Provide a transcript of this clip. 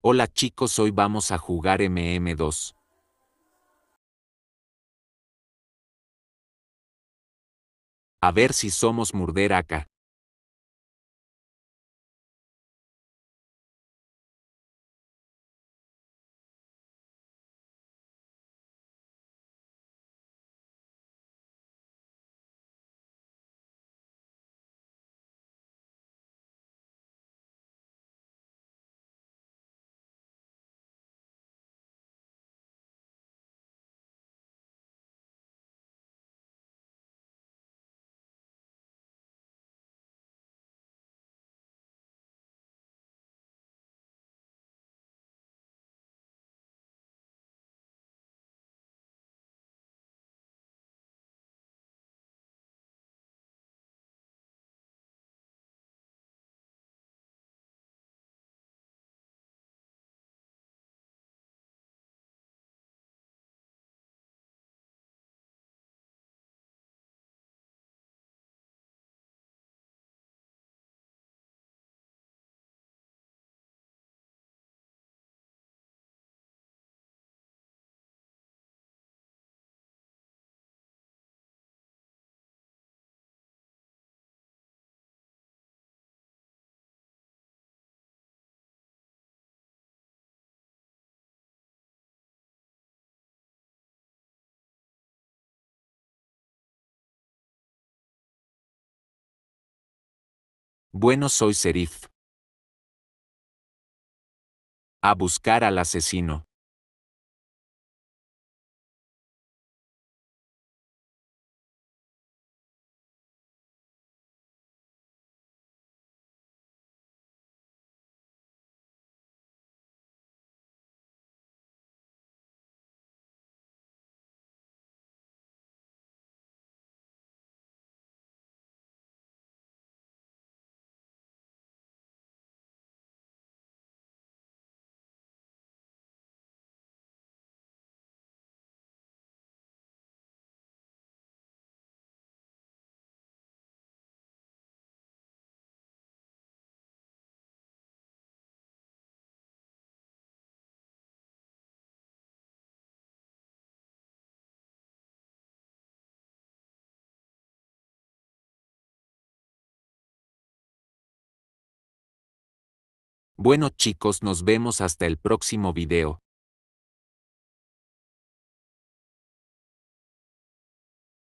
Hola chicos, hoy vamos a jugar MM2. A ver si somos Murder acá. Bueno soy Serif. A buscar al asesino. Bueno chicos nos vemos hasta el próximo video.